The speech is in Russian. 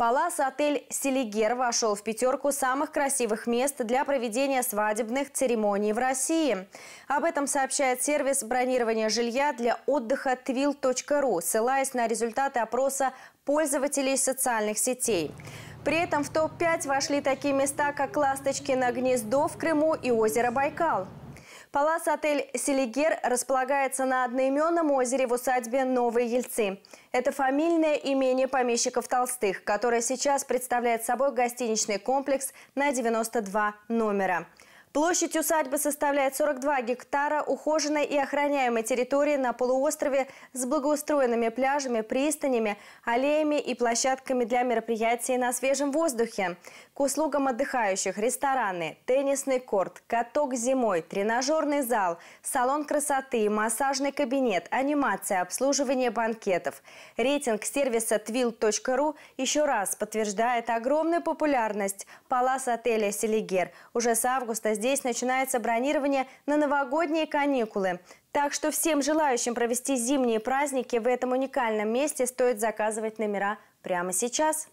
Палас-отель «Селигер» вошел в пятерку самых красивых мест для проведения свадебных церемоний в России. Об этом сообщает сервис бронирования жилья для отдыха Twill.ru, ссылаясь на результаты опроса пользователей социальных сетей. При этом в топ-5 вошли такие места, как Ласточкино гнездо в Крыму и озеро Байкал. Палас-отель «Селигер» располагается на одноименном озере в усадьбе Новые Ельцы. Это фамильное имение помещиков Толстых, которое сейчас представляет собой гостиничный комплекс на 92 номера. Площадь усадьбы составляет 42 гектара ухоженной и охраняемой территории на полуострове с благоустроенными пляжами, пристанями, аллеями и площадками для мероприятий на свежем воздухе. К услугам отдыхающих – рестораны, теннисный корт, каток зимой, тренажерный зал, салон красоты, массажный кабинет, анимация, обслуживание банкетов. Рейтинг сервиса twill.ru еще раз подтверждает огромную популярность палас отеля «Селигер». Уже с августа здесь начинается бронирование на новогодние каникулы. Так что всем желающим провести зимние праздники в этом уникальном месте стоит заказывать номера прямо сейчас.